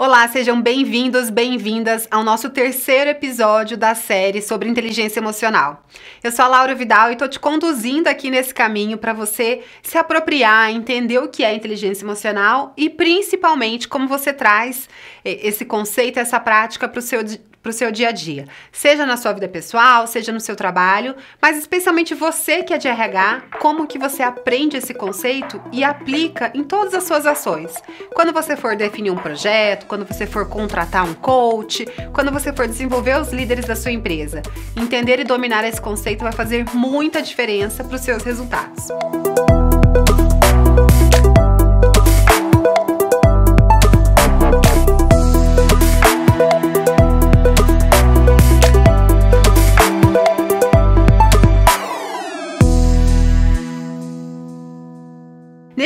Olá, sejam bem-vindos, bem-vindas ao nosso terceiro episódio da série sobre inteligência emocional. Eu sou a Laura Vidal e estou te conduzindo aqui nesse caminho para você se apropriar, entender o que é inteligência emocional e principalmente como você traz eh, esse conceito, essa prática para o seu para o seu dia a dia, seja na sua vida pessoal, seja no seu trabalho, mas especialmente você que é de RH, como que você aprende esse conceito e aplica em todas as suas ações. Quando você for definir um projeto, quando você for contratar um coach, quando você for desenvolver os líderes da sua empresa, entender e dominar esse conceito vai fazer muita diferença para os seus resultados.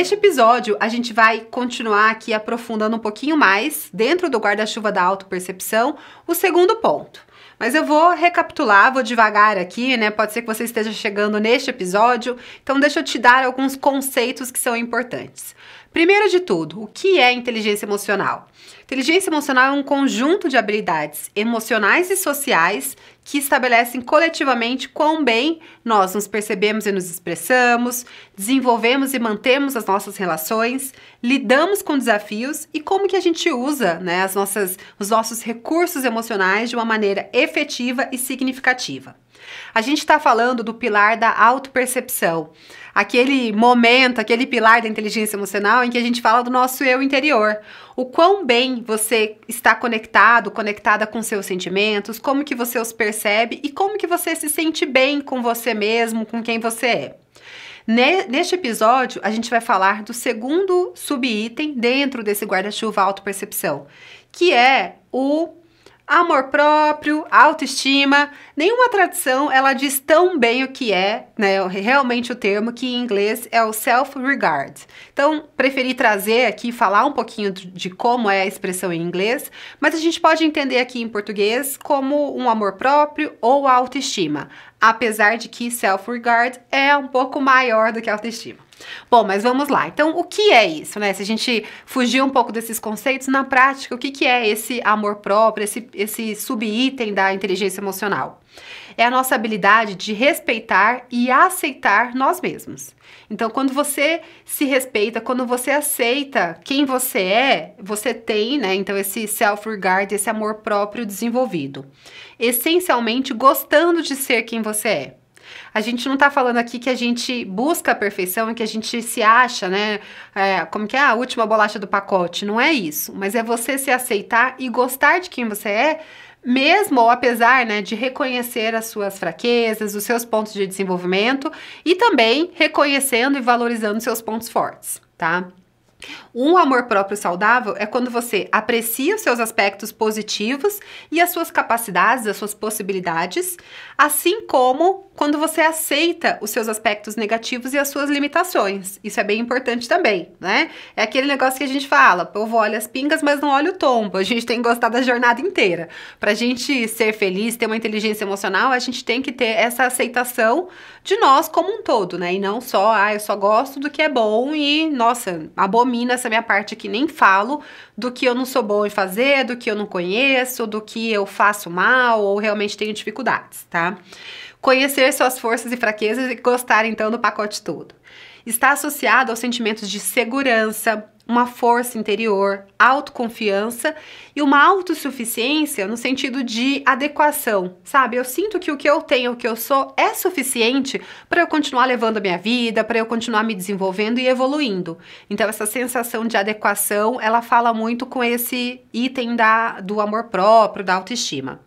Neste episódio, a gente vai continuar aqui aprofundando um pouquinho mais, dentro do guarda-chuva da autopercepção, o segundo ponto. Mas eu vou recapitular, vou devagar aqui, né? Pode ser que você esteja chegando neste episódio, então deixa eu te dar alguns conceitos que são importantes. Primeiro de tudo, o que é inteligência emocional? Inteligência emocional é um conjunto de habilidades emocionais e sociais que estabelecem coletivamente quão bem nós nos percebemos e nos expressamos, desenvolvemos e mantemos as nossas relações, lidamos com desafios e como que a gente usa né, as nossas, os nossos recursos emocionais de uma maneira efetiva e significativa. A gente está falando do pilar da autopercepção. percepção aquele momento, aquele pilar da inteligência emocional em que a gente fala do nosso eu interior. O quão bem você está conectado, conectada com seus sentimentos, como que você os percebe e como que você se sente bem com você mesmo, com quem você é. Neste episódio, a gente vai falar do segundo subitem dentro desse guarda-chuva auto-percepção, que é o amor próprio, autoestima. Nenhuma tradição ela diz tão bem o que é, né? Realmente o termo que em inglês é o self-regard. Então, preferi trazer aqui falar um pouquinho de como é a expressão em inglês, mas a gente pode entender aqui em português como um amor próprio ou autoestima, apesar de que self-regard é um pouco maior do que autoestima. Bom, mas vamos lá. Então, o que é isso, né? Se a gente fugir um pouco desses conceitos, na prática, o que, que é esse amor próprio, esse, esse subitem da inteligência emocional? É a nossa habilidade de respeitar e aceitar nós mesmos. Então, quando você se respeita, quando você aceita quem você é, você tem, né? Então, esse self-regard, esse amor próprio desenvolvido. Essencialmente, gostando de ser quem você é. A gente não tá falando aqui que a gente busca a perfeição e que a gente se acha, né? É, como que é a última bolacha do pacote? Não é isso. Mas é você se aceitar e gostar de quem você é mesmo ou apesar né, de reconhecer as suas fraquezas, os seus pontos de desenvolvimento e também reconhecendo e valorizando seus pontos fortes, tá? Um amor próprio saudável é quando você aprecia os seus aspectos positivos e as suas capacidades, as suas possibilidades, assim como quando você aceita os seus aspectos negativos e as suas limitações. Isso é bem importante também, né? É aquele negócio que a gente fala, o povo olha as pingas, mas não olha o tombo. A gente tem que gostar da jornada inteira. para a gente ser feliz, ter uma inteligência emocional, a gente tem que ter essa aceitação de nós como um todo, né? E não só, ah, eu só gosto do que é bom e, nossa, abomino domina essa minha parte que nem falo, do que eu não sou bom em fazer, do que eu não conheço, do que eu faço mal ou realmente tenho dificuldades, tá? Conhecer suas forças e fraquezas e gostar então do pacote todo. Está associado aos sentimentos de segurança, uma força interior, autoconfiança e uma autossuficiência no sentido de adequação, sabe? Eu sinto que o que eu tenho, o que eu sou, é suficiente para eu continuar levando a minha vida, para eu continuar me desenvolvendo e evoluindo. Então, essa sensação de adequação, ela fala muito com esse item da, do amor próprio, da autoestima.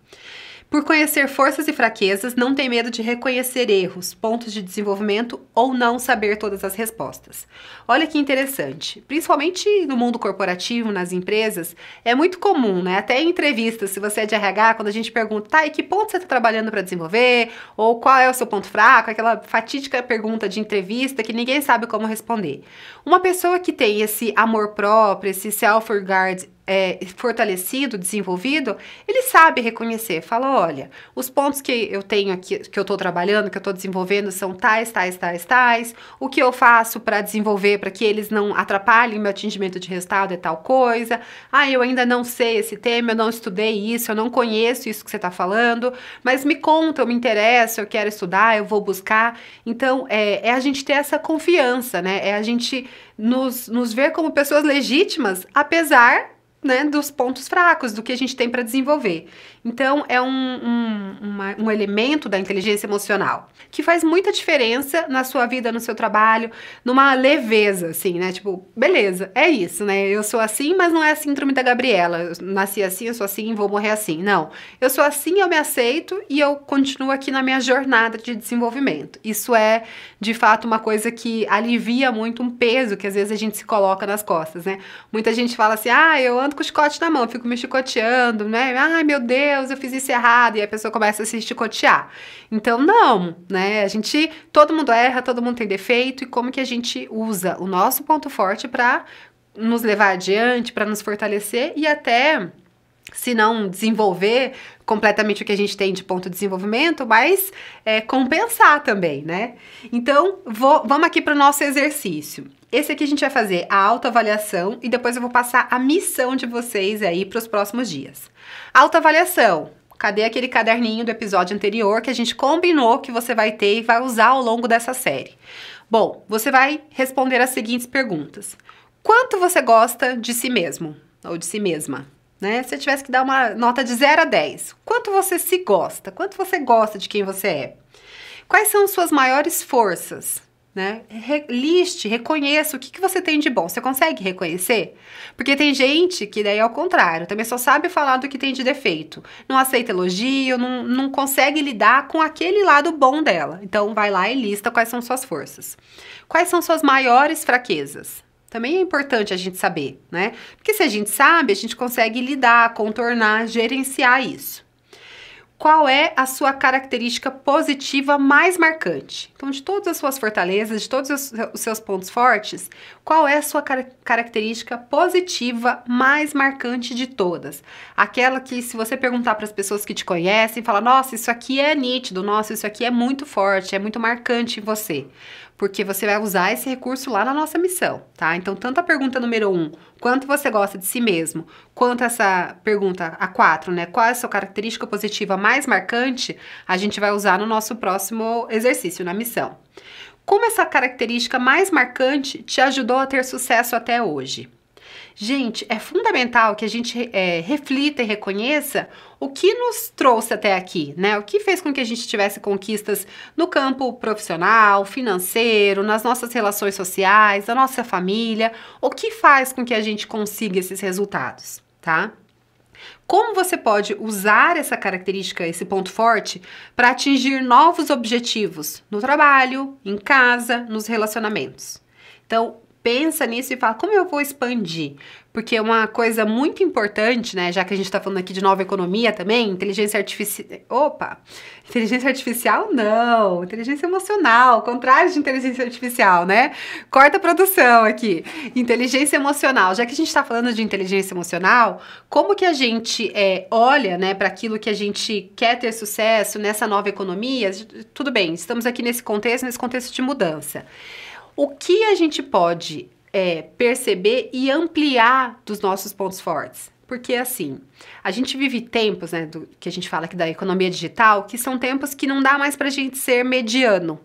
Por conhecer forças e fraquezas, não tem medo de reconhecer erros, pontos de desenvolvimento ou não saber todas as respostas. Olha que interessante. Principalmente no mundo corporativo, nas empresas, é muito comum, né? Até em entrevistas, se você é de RH, quando a gente pergunta, tá, e que ponto você está trabalhando para desenvolver? Ou qual é o seu ponto fraco? Aquela fatídica pergunta de entrevista que ninguém sabe como responder. Uma pessoa que tem esse amor próprio, esse self-regard é, fortalecido, desenvolvido, ele sabe reconhecer, fala, olha, os pontos que eu tenho aqui, que eu estou trabalhando, que eu estou desenvolvendo são tais, tais, tais, tais, o que eu faço para desenvolver, para que eles não atrapalhem meu atingimento de resultado é tal coisa, ah, eu ainda não sei esse tema, eu não estudei isso, eu não conheço isso que você está falando, mas me conta, eu me interesso, eu quero estudar, eu vou buscar, então é, é a gente ter essa confiança, né, é a gente nos, nos ver como pessoas legítimas, apesar né, dos pontos fracos, do que a gente tem para desenvolver. Então, é um, um, uma, um elemento da inteligência emocional que faz muita diferença na sua vida, no seu trabalho, numa leveza, assim, né? Tipo, beleza, é isso, né? Eu sou assim, mas não é a síndrome da Gabriela. Eu nasci assim, eu sou assim, vou morrer assim. Não. Eu sou assim, eu me aceito e eu continuo aqui na minha jornada de desenvolvimento. Isso é, de fato, uma coisa que alivia muito um peso que às vezes a gente se coloca nas costas, né? Muita gente fala assim: ah, eu ando com o chicote na mão, fico me chicoteando, né? Ai, meu Deus Deus, eu fiz isso errado, e a pessoa começa a se chicotear. Então, não, né? A gente, todo mundo erra, todo mundo tem defeito, e como que a gente usa o nosso ponto forte para nos levar adiante, para nos fortalecer e até se não desenvolver completamente o que a gente tem de ponto de desenvolvimento, mas é, compensar também, né? Então, vou, vamos aqui para o nosso exercício. Esse aqui a gente vai fazer a autoavaliação e depois eu vou passar a missão de vocês aí para os próximos dias. Autoavaliação. Cadê aquele caderninho do episódio anterior que a gente combinou que você vai ter e vai usar ao longo dessa série? Bom, você vai responder as seguintes perguntas. Quanto você gosta de si mesmo ou de si mesma? Né? Se eu tivesse que dar uma nota de 0 a 10, quanto você se gosta? Quanto você gosta de quem você é? Quais são suas maiores forças? né? Re liste, reconheça o que, que você tem de bom. Você consegue reconhecer? Porque tem gente que daí é o contrário, também só sabe falar do que tem de defeito. Não aceita elogio, não, não consegue lidar com aquele lado bom dela. Então vai lá e lista quais são suas forças. Quais são suas maiores fraquezas? Também é importante a gente saber, né? Porque se a gente sabe, a gente consegue lidar, contornar, gerenciar isso qual é a sua característica positiva mais marcante. Então, de todas as suas fortalezas, de todos os seus pontos fortes, qual é a sua car característica positiva mais marcante de todas? Aquela que, se você perguntar para as pessoas que te conhecem, fala: nossa, isso aqui é nítido, nossa, isso aqui é muito forte, é muito marcante em você porque você vai usar esse recurso lá na nossa missão, tá? Então, tanto a pergunta número um, quanto você gosta de si mesmo, quanto essa pergunta a quatro, né? Qual é a sua característica positiva mais marcante, a gente vai usar no nosso próximo exercício, na missão. Como essa característica mais marcante te ajudou a ter sucesso até hoje? Gente, é fundamental que a gente é, reflita e reconheça o que nos trouxe até aqui, né? O que fez com que a gente tivesse conquistas no campo profissional, financeiro, nas nossas relações sociais, na nossa família, o que faz com que a gente consiga esses resultados, tá? Como você pode usar essa característica, esse ponto forte, para atingir novos objetivos no trabalho, em casa, nos relacionamentos? Então, pensa nisso e fala, como eu vou expandir? Porque uma coisa muito importante, né, já que a gente está falando aqui de nova economia também, inteligência artificial. Opa! Inteligência artificial não, inteligência emocional, contrário de inteligência artificial, né? Corta a produção aqui. Inteligência emocional. Já que a gente está falando de inteligência emocional, como que a gente é, olha, né, para aquilo que a gente quer ter sucesso nessa nova economia? Tudo bem, estamos aqui nesse contexto, nesse contexto de mudança o que a gente pode é, perceber e ampliar dos nossos pontos fortes. Porque assim, a gente vive tempos, né, do, que a gente fala aqui da economia digital, que são tempos que não dá mais para a gente ser mediano,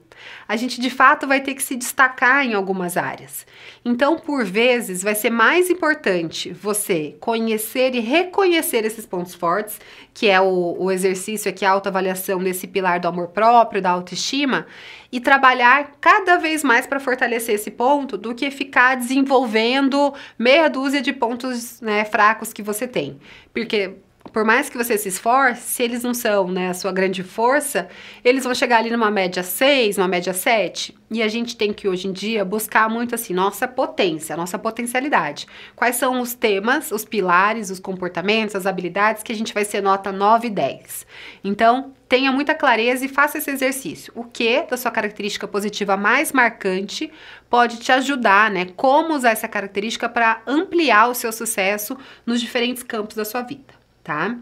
a gente de fato vai ter que se destacar em algumas áreas. Então, por vezes, vai ser mais importante você conhecer e reconhecer esses pontos fortes, que é o, o exercício aqui, a autoavaliação desse pilar do amor próprio, da autoestima, e trabalhar cada vez mais para fortalecer esse ponto do que ficar desenvolvendo meia dúzia de pontos né, fracos que você tem. Porque por mais que você se esforce, se eles não são né, a sua grande força, eles vão chegar ali numa média 6, numa média 7. E a gente tem que, hoje em dia, buscar muito assim, nossa potência, nossa potencialidade. Quais são os temas, os pilares, os comportamentos, as habilidades que a gente vai ser nota 9 e 10. Então, tenha muita clareza e faça esse exercício. O que da sua característica positiva mais marcante pode te ajudar, né? Como usar essa característica para ampliar o seu sucesso nos diferentes campos da sua vida tá?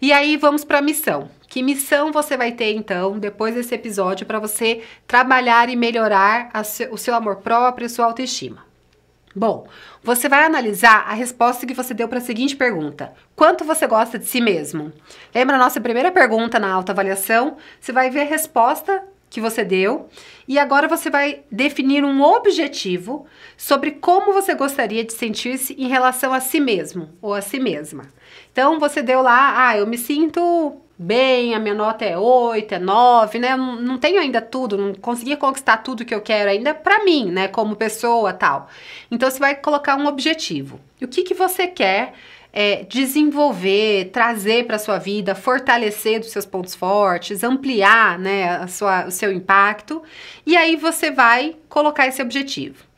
E aí vamos para a missão. Que missão você vai ter então depois desse episódio para você trabalhar e melhorar o seu amor próprio e sua autoestima? Bom, você vai analisar a resposta que você deu para a seguinte pergunta: quanto você gosta de si mesmo? Lembra a nossa primeira pergunta na autoavaliação? Você vai ver a resposta que você deu e agora você vai definir um objetivo sobre como você gostaria de sentir-se em relação a si mesmo ou a si mesma. Então você deu lá, ah, eu me sinto bem, a minha nota é 8, é 9, né? Não, tenho ainda tudo, não consegui conquistar tudo que eu quero ainda para mim, né, como pessoa, tal. Então você vai colocar um objetivo. E o que que você quer é, desenvolver, trazer para a sua vida, fortalecer dos seus pontos fortes, ampliar né, a sua, o seu impacto. E aí você vai colocar esse objetivo.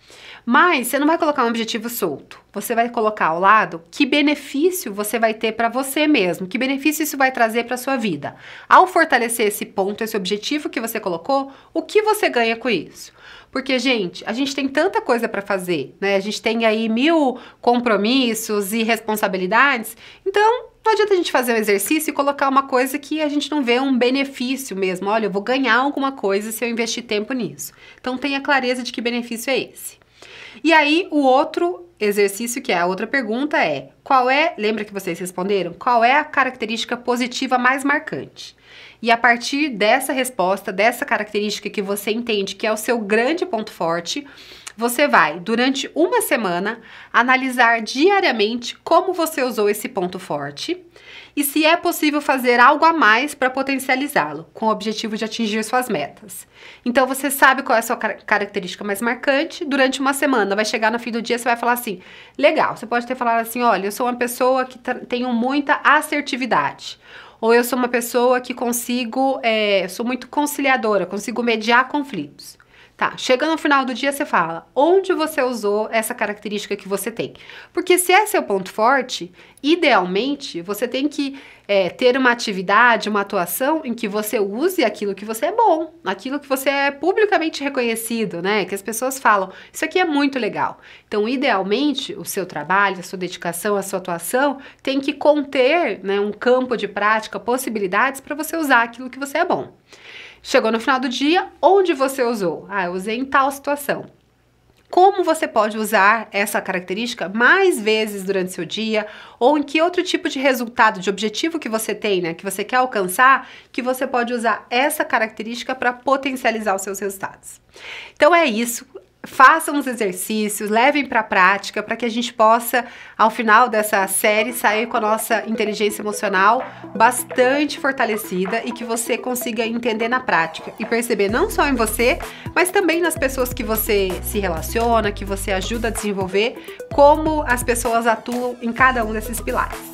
Mas você não vai colocar um objetivo solto. Você vai colocar ao lado que benefício você vai ter para você mesmo, que benefício isso vai trazer para sua vida. Ao fortalecer esse ponto, esse objetivo que você colocou, o que você ganha com isso? Porque, gente, a gente tem tanta coisa para fazer, né? A gente tem aí mil compromissos e responsabilidades. Então, não adianta a gente fazer um exercício e colocar uma coisa que a gente não vê um benefício mesmo. Olha, eu vou ganhar alguma coisa se eu investir tempo nisso. Então, tenha clareza de que benefício é esse. E aí, o outro exercício, que é a outra pergunta, é: qual é, lembra que vocês responderam? Qual é a característica positiva mais marcante? E a partir dessa resposta, dessa característica que você entende que é o seu grande ponto forte, você vai, durante uma semana, analisar diariamente como você usou esse ponto forte e se é possível fazer algo a mais para potencializá-lo, com o objetivo de atingir suas metas. Então você sabe qual é a sua característica mais marcante durante uma semana. Vai chegar no fim do dia, você vai falar assim: legal, você pode ter falado assim: olha, eu sou uma pessoa que tenho muita assertividade. Ou eu sou uma pessoa que consigo, é, sou muito conciliadora, consigo mediar conflitos. Tá, chega no final do dia você fala onde você usou essa característica que você tem. Porque se é seu ponto forte, idealmente você tem que é, ter uma atividade, uma atuação em que você use aquilo que você é bom, aquilo que você é publicamente reconhecido, né? Que as pessoas falam, isso aqui é muito legal. Então, idealmente, o seu trabalho, a sua dedicação, a sua atuação tem que conter né, um campo de prática, possibilidades para você usar aquilo que você é bom. Chegou no final do dia, onde você usou? Ah, eu usei em tal situação. Como você pode usar essa característica mais vezes durante seu dia ou em que outro tipo de resultado, de objetivo que você tem, né, que você quer alcançar, que você pode usar essa característica para potencializar os seus resultados. Então é isso façam os exercícios, levem para a prática, para que a gente possa, ao final dessa série, sair com a nossa inteligência emocional bastante fortalecida e que você consiga entender na prática e perceber não só em você, mas também nas pessoas que você se relaciona, que você ajuda a desenvolver, como as pessoas atuam em cada um desses pilares.